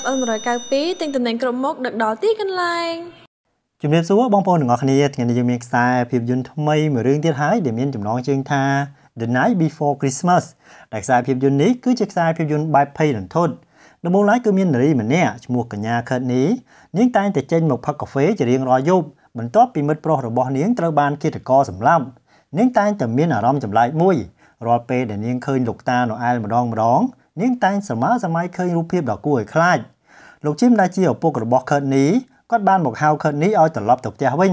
FM 192ទិញតំណែងគ្រប់មុខដឹកដល់ទីកន្លែងជំរាបសួរបងប្អូនទាំងអស់គ្នាថ្ងៃនេះយើងមានខ្សែភាពយន្តថ្មីមួយរឿងទៀតហើយដែលមានចំណងជើងថា The Night Before Christmas ដែលខ្សែភាពយន្តនេះគឺជាខ្សែភាពយន្តបែបភ័យរន្ធត់ដំបូងឡើយគឺមាននារីម្នាក់ឈ្មោះកញ្ញាខិតនេះនាងតែងតែចេញមកផឹកកាហ្វេជារៀងរាល់យប់បន្ទាប់ពីមិត្តប្រុសរបស់នាងត្រូវបានឃាតករសម្លាប់នាងតែងតែមានអារម្មណ៍ចម្លែកមួយរាល់ពេលដែលនាងឃើញលោកតាណូអែលម្ដងម្ដងនាងតែងសម័យសម័យឃើញរូបភាពដ៏គួរឲ្យខ្លាចលោកជីមដែលជាឪពុករបស់ខឺតនីគាត់បានមកហៅខឺតនីឲ្យត្រឡប់ទៅផ្ទះវិញ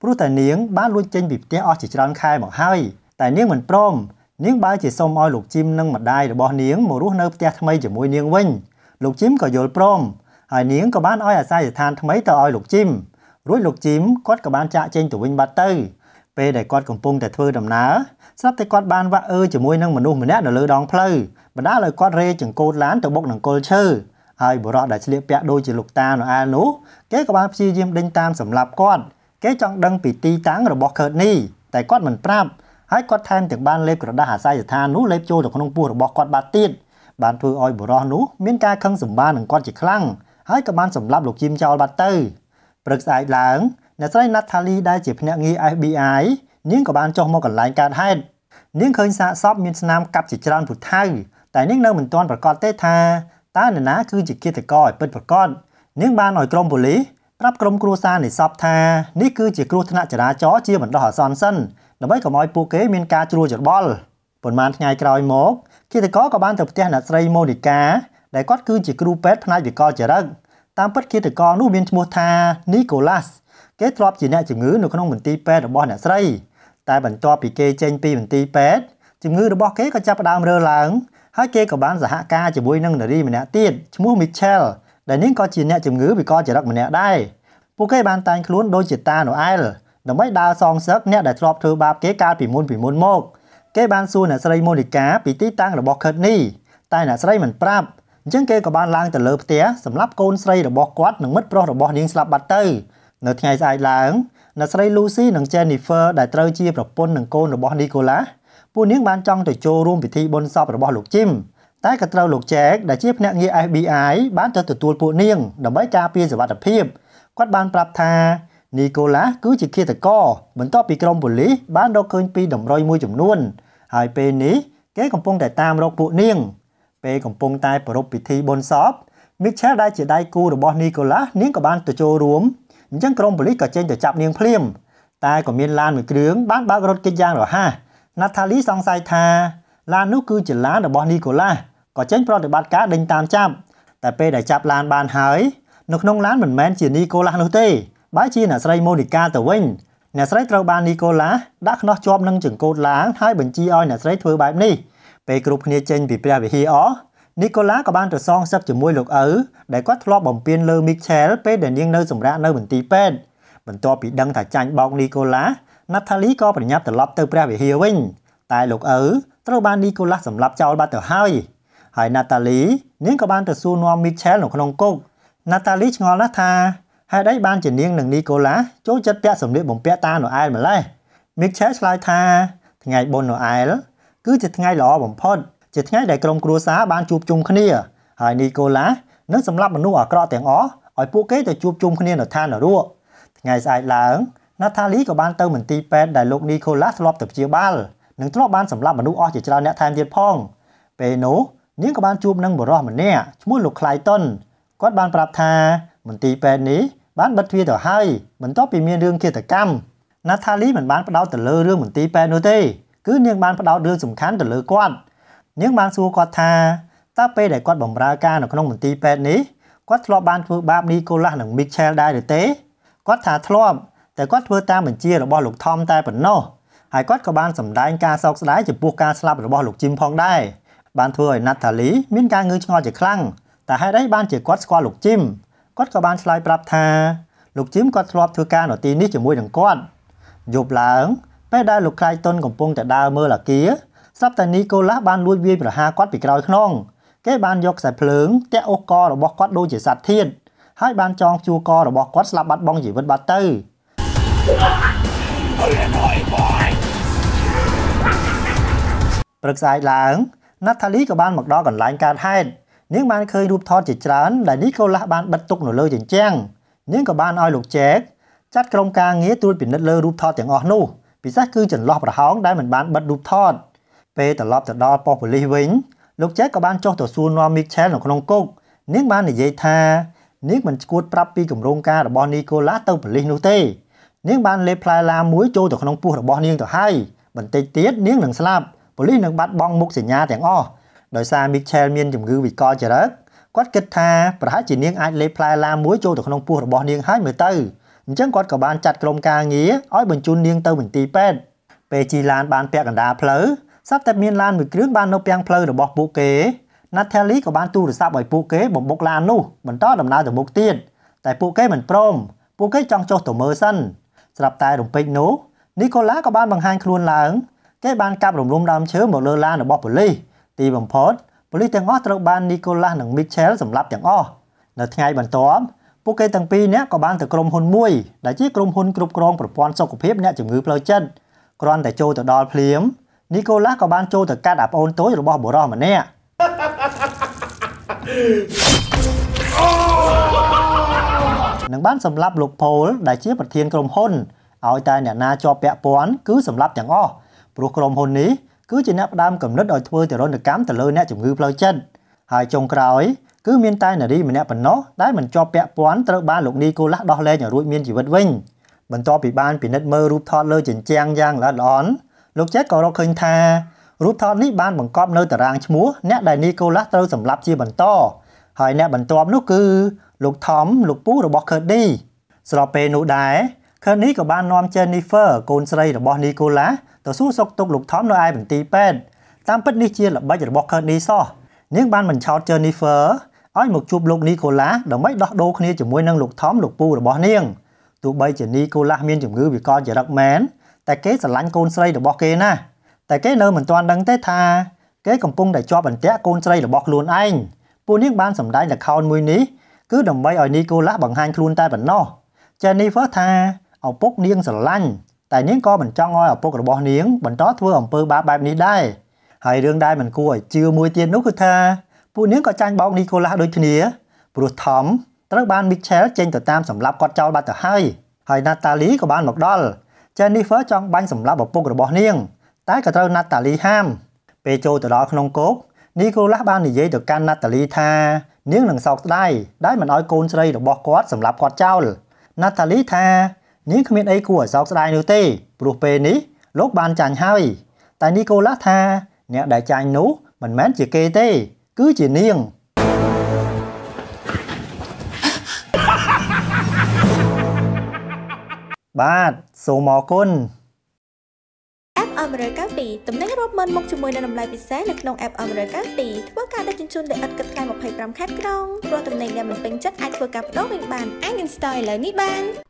ព្រោះតែនាងបានលួចចេញពីផ្ទះអស់ជាច្រើនខែមកហើយតែនាងមិនព្រមនាងបើជាសុំឲ្យលោកជីមនិងម្ដាយរបស់នាងមករស់នៅផ្ទះថ្មីជាមួយនាងវិញលោកជីមក៏យល់ព្រមហើយនាងក៏បានឲ្យអាស័យដ្ឋានថ្មីទៅឲ្យលោកជីមរួចលោកជីមគាត់ក៏បានចាក់ចេញទៅវិញបាត់ទៅពេលដែលគាត់កំពុងតែធ្វើដំណើរស្រាប់តែគាត់បានវាក់អឺជាមួយនឹងមនុស្សម្នាក់នៅលើដងផ្លូវបណ្ដាលឲ្យគាត់រេចង្កូតឡានទៅបុកនឹងកុលឈើហើយបុរសដែលស្លៀកពាក់ដូចជាលោកតានៅអែលនោះគេក៏បានព្យាយាមដេញតាមសម្លាប់គាត់គេចង់ដឹងពីទីតាំងរបស់ខឺតនេះតែគាត់មិនប្រាប់ហើយគាត់ថែមទាំងបានលេបក្រដាសអាស័យដ្ឋាននោះលេបចូលទៅក្នុងពោះរបស់គាត់បាត់ទៀតបានធ្វើឲ្យបុរសនោះមានការខឹងសម្បារនឹងគាត់ជាខ្លាំងហើយក៏បានសម្លាប់លោកជីមចោលបាត់ទៅព្រឹកស្អែកឡើងអ្នកស្រី Natalie ដែលជាភ្នាក់ងារ FBI នាងក៏បានចុះមកកន្លែងកើតហេតុនាងឃើញសាកសពមានស្នាមកាប់ជាច្រើនពុថៅតែនាងនៅមិនទាន់ប្រកាសទេថាតើនរណាគឺជាឃាតករឲ្យពិតប្រាកដនាង បានឲ្យក្រុមប៉ូលីសប្រាប់ក្រុមគ្រួសារនៃសពថានេះគឺជាគ្រោះថ្នាក់ចរាចរណ៍ជាបណ្ដោះអាសន្នសិនដើម្បីកុំឲ្យពួកគេមានការជ្រួលច្របល់ប៉ុន្មានថ្ងៃក្រោយមកឃាតករក៏បានទៅផ្ទះអ្នកស្រីម៉ូនីកាដែលគាត់គឺជាគ្រូពេទ្យផ្នែកវិកលចរិតតាមពិតឃាតករនោះមានឈ្មោះថានីកូឡាស់គេធ្លាប់ជាអ្នកជំងឺនៅក្នុងមន្ទីរពេទ្យរបស់អ្នកស្រីតែបន្ទាប់ពីគេចេញពីមន្ទីរពេទ្យជំងឺរបស់គេក៏ចាប់ផ្ដើមរើឡើង ហើយគេក៏បានសហការជាមួយនឹងនារីម្នាក់ទៀតឈ្មោះ Michelle ដែលនាងក៏ជាអ្នកជំងឺវិកលចរិតម្នាក់ដែរពួកគេបានតែងខ្លួនដូចជាតាណូអែលដើម្បីដើរសងសឹកអ្នកដែលធ្លាប់ធ្វើបាបគេកាលពីមុនពីមុនមក គេបានសួរអ្នកស្រីម៉ូនីកាពីទីតាំងរបស់ Courtney តែអ្នកស្រីមិនប្រាប់អញ្ចឹងគេក៏បានឡើងទៅលើផ្ទះសម្រាប់កូនស្រីរបស់គាត់និងមិត្តប្រុសរបស់នាងស្លាប់បាត់ទៅនៅថ្ងៃស្អែកឡើងអ្នកស្រី Lucy និង Jennifer ដែលត្រូវជាប្រពន្ធនិងកូនរបស់ Nicholas ពួកនាងបានចង់ទៅចូលរួមពិធីបុណ្យសពរបស់លោក Jim តែក៏ត្រូវលោក Jack ដែលជាភ្នាក់ងារ FBI បានទៅទទួលពួកនាង ដើម្បីការពារសុវត្ថិភាពគាត់បានប្រាប់ថា Nicholas គឺជាឃាតករបន្ទាប់ពីក្រុមប៉ូលីសបានរកឃើញពីតម្រុយមួយចំនួនហើយពេលនេះគេកំពុងតែតាមរកពួកនាងពេលកំពុងតែប្រារព្ធពិធីបុណ្យសព Michelle ដែលជាដៃគូរបស់ Nicholas នាងក៏បានទៅចូលរួមអញ្ចឹងក្រុមប៉ូលីសក៏ចេញទៅចាប់នាងភ្លាមតែក៏មានឡានមួយគ្រឿងបានបើករត់គេចយ៉ាងរហ័សណាថាលីសង្ស័យថាឡាននោះគឺជាឡានរបស់នីកូឡាក៏ចេញប្រតិបត្តិការដេញតាមចាប់តែពេលដែលចាប់ឡានបានហើយនៅក្នុងឡានមិនមែនជានីកូឡានោះទេបើជាអ្នកស្រីម៉ូនីកាទៅវិញអ្នកស្រីត្រូវបាននីកូឡាដាក់ខ្នោះជាប់នឹងចង្កូតឡានហើយបញ្ជាឲ្យអ្នកស្រីធ្វើបែបនេះពេលគ្រប់គ្នាចេញពីព្រះវិហារអស់នីកូឡាក៏បានទៅសងសឹកជាមួយលោកឪដែលគាត់ធ្លាប់បំពេញលើមីឆែលពេលដែលនាងនៅសម្រាកនៅមន្ទីរពេទ្យបន្ទាប់ពីដឹងថាចាញ់បោកនីកូឡាណាថាលីក៏ប្រញាប់ត្រឡប់ទៅព្រះវិហារវិញតែលោកឪត្រូវបាននីកូឡាសម្លាប់ចោលបាត់ទៅហើយហើយណាតាលីនាងក៏បានទៅសួរនាំមីឆែលនៅក្នុងគុកណាតាលីឆ្ងល់ណាស់ថាហេតុអីបានជានាងនិងនីកូឡាចូលចិត្តពាក់សម្លៀកបំពាក់តាណូអែលម្លេះមីឆែលឆ្លើយថាថ្ងៃបុណ្យណូអែលគឺជាថ្ងៃល្អបំផុតជាថ្ងៃដែលក្រុមគ្រួសារបានជួបជុំគ្នាហើយនីកូឡានឹងសម្លាប់មនុស្សអាក្រក់ទាំងអស់ឲ្យពួកគេទៅជួបជុំគ្នានៅឋាននរកថ្ងៃស្អែកឡើងណាថាលីក៏បានទៅមន្ទីរពេទ្យដែលលោកនីកូឡាធ្លាប់ទៅព្យាបាលនិងធ្លាប់បានសម្លាប់មនុស្សអស់ជាច្រើនអ្នកថែមទៀតផង ពេលនោះនាងក៏បានជួបនឹងបុរសម្នាក់ឈ្មោះលោក Clayton គាត់បានប្រាប់ថាមន្ទីរពេទ្យនេះបានបិទទ្វារទៅហើយបន្ទាប់ពីមានរឿងឃាតកម្មណាថាលីមិនបានផ្ដោតទៅលើរឿងមន្ទីរពេទ្យនោះទេគឺនាងបានផ្ដោតរឿងសំខាន់ទៅលើគាត់នាងបានសួរគាត់ថាតើពេលដែលគាត់បម្រើការនៅក្នុងមន្ទីរពេទ្យនេះគាត់ធ្លាប់បានធ្វើបាបនីកូឡាស់និងមីឆែលដែរឬទេគាត់ថាធ្លាប់តែគាត់ធ្វើតាមបញ្ជារបស់លោកថមតែប៉ុណ្ណោះហើយគាត់ក៏បានសម្ដែងការសោកស្ដាយចំពោះការស្លាប់របស់លោកជីមផងដែរបានធ្វើឲ្យណាត់ថាលីមានការងឿងឆ្ងល់ជាខ្លាំងតែហេតុអីបានជាគាត់ស្គាល់លោកជីមគាត់ក៏បានឆ្លើយប្រាប់ថាលោកជីមគាត់ធ្លាប់ធ្វើការនៅទីនេះជាមួយនឹងគាត់យប់ឡើងពេលដែលលោកខ្លាយតុនកំពុងតែដើរមើលអាគារស្រាប់តែនីកូឡាស់បានលួចវាយប្រហារគាត់ពីក្រោយខ្នងគេបានយកខ្សែភ្លើងទាក់អូសករបស់គាត់ដូចជាសត្វធាតហើយបានចងជួរករបស់គាត់ស្លាប់បាត់បង់ជីវិតបាត់ទៅព្រឹកស្អាតឡើងណាថាលីក៏បានមកដល់កន្លែងកើតហេតុនាងបានឃើញរូបថតជាច្រើនដែលនីកូឡាស់បានបិទទុកនៅលើជញ្ជាំងនាងក៏បានឲ្យលោកចែកចាត់ក្រុមការងារត្រួតពិនិត្យលើរូបថតទាំងអស់នោះពិសេសគឺចន្លោះប្រហោងដែលមិនបានបិទរូបថត។ពេលត្រឡប់ទៅដល់ប៉ុស្តិ៍ប៉ូលីសវិញលោកចែកក៏បានចុះទៅសួរនាំមីកឆែលនៅក្នុងគុកនាង បាននិយាយថានាងមិនឈួតប្រាប់ពីគម្រោងការរបស់នីកូឡាទៅប៉ូលីសនោះទេ នាង បានលេបផ្លែឡាមួយចូលទៅក្នុងពោះរបស់នាងទៅហើយបន្តិចទៀតនាងនឹងស្លាប់ប៉ូលីសនឹងបាត់បង់មុខសញ្ញាទាំងអស់ដោយសារ Michel មានជំងឺវិកលចរិតគាត់គិតថាប្រហែលជានាងអាចលេបផ្លែឡាមួយចូលទៅក្នុងពោះរបស់នាងហើយមើលទៅអញ្ចឹងគាត់ក៏បានចាត់ក្រុមការងារឲ្យបញ្ជូននាងទៅមន្ទីរពេទ្យពេលជីឡានបានពាក់កណ្ដាលផ្លូវស្រាប់តែមានឡានមួយគ្រឿងបាននៅពាំងផ្លូវរបស់ពួកគេ Natalie ក៏បានទូរស័ព្ទឲ្យពួកគេបំបុកឡាននោះបន្តដំណើរទៅមុខទៀតតែពួកគេមិនព្រមពួកគេចង់ចុះទៅមើលសិនស្រាប់តែរំពេចនោះនីកូឡាក៏បានបង្ហាញខ្លួនឡើងគេបានកាប់រំលំដើមឈើមកលើឡានរបស់ប៉ូលីសទីបំផុតប៉ូលីសទាំងអស់ត្រូវបាននីកូឡានិងមីឆែលសម្លាប់ទាំងអស់នៅថ្ងៃបន្ទាប់ពួកគេទាំងពីរនាក់ក៏បានទៅក្រុមហ៊ុនមួយដែលជាក្រុមហ៊ុនគ្រប់គ្រងប្រព័ន្ធសុខភាពអ្នកជំងឺផ្លូវចិត្តគ្រាន់តែចូលទៅដល់ភ្លាមនីកូឡាស់ក៏បានចូលទៅកាត់អាប្អូនតូចរបស់បុរសម្នាក់នឹងបានសម្លាប់លោកប៉ូលដែលជា ប្រធានក្រុមហ៊ុនឲ្យតែអ្នកណាជាប់ពាក់ព័ន្ធគឺសម្លាប់ទាំងអស់ព្រោះក្រុមហ៊ុននេះគឺជាអ្នកផ្ដើមកំណត់ឲ្យធ្វើទរណកម្មទៅលើអ្នកជំងឺផ្លូវចិត្តហើយចុងក្រោយគឺមានតែនារីម្នាក់ប៉ុណ្ណោះដែលមិនជាប់ពាក់ព័ន្ធត្រូវបានលោកនីកូឡាស់ដោះលែងឲ្យរួចមានជីវិតវិញបន្ទាប់ពីបានពិនិត្យមើលរូបថតលើជញ្ជាំងយ៉ាងល្អិតល្អន់លោកចេតក៏រកឃើញថារូបថតនេះបានបង្កប់នៅតារាងឈ្មោះអ្នកដែលនីកូឡាស់ត្រូវសម្លាប់ជាបន្ត ហើយអ្នកបន្ទាប់នោះគឺលោកថមលោកពូរបស់ខឺឌីស្របពេលនោះដែរខឺឌីក៏បាននាំជេនីហ្វឺកូនស្រីរបស់នីកូឡាស់ទៅសួរសុខទុក្ខលោកថមនៅឯបន្ទីពេទ្យតាមពិតនេះជាល្បិចរបស់ខឺឌីសោះនាង បានបញ្ឆោតជេនីហ្វឺឲ្យមកជួបលោកនីកូឡាស់ដើម្បីដោះដូរគ្នាជាមួយនឹងលោកថមលោកពូរបស់នាង ទោះបីជានីកូឡាស់មានជំងឺវិកលចរិតមែនតែគេស្រឡាញ់កូនស្រីរបស់គេណាស់តែគេនៅមិនទាន់ដឹងទេថាគេកំពុងតែជាប់បន្ទាក់កូនស្រីរបស់ខ្លួនឯងពួកនាងបានសម្ដែងល្ខោនមួយនេះគឺដើម្បីឲ្យនីកូឡាស់បង្ហាញខ្លួនតែប៉ុណ្ណោះ Jennifer ថាឪពុកនាង ស្រឡាញ់តែនាងក៏មិនចង់ឲ្យឪពុករបស់នាងបន្តធ្វើអំពើបាបបែបនេះដែរហើយរឿងដែលមិនគួរឲ្យជឿមួយទៀតនោះគឺថាពួកនាងក៏ចាញ់បោកនីកូឡាស់ដូចគ្នាព្រោះថមត្រូវបានមីឆែលចេញទៅតាមសម្លាប់គាត់ចោលបាត់ទៅហើយហើយណាតាលីក៏បានមកដល់ Jennifer ចង់បាញ់សម្លាប់ឪពុករបស់នាង តែក៏ត្រូវ Natalie ហាមពេលចូលទៅដល់ក្នុងគោក Nicholas បាននិយាយទៅកាន់ Natalie ថានាងនឹងសោកស្ដាយដែលមិនឲ្យកូនស្រីរបស់គាត់សម្លាប់គាត់ចោល Natalie ថានាងគ្មានអីគួរឲ្យសោកស្ដាយនោះទេព្រោះពេលនេះលោកបានចាញ់ហើយ តែ Nicholas ថាអ្នកដែលចាញ់នោះ មិនមែនជាគេទេ គឺជានាងបាទសូមអរគុណ FM192 តំណែងរាប់ម៉ឺនមុខជាមួយនឹងតម្លៃពិសេសនៅក្នុង FM192 ធ្វើការដឹកជញ្ជូនដោយឥតគិតថ្លៃ25ខែក្រុងព្រោះតំណែងដែលមិនពេញចិត្តអាចធ្វើការប្តូរវិញបានអាចនឹងស្ទើរឥឡូវនេះបាន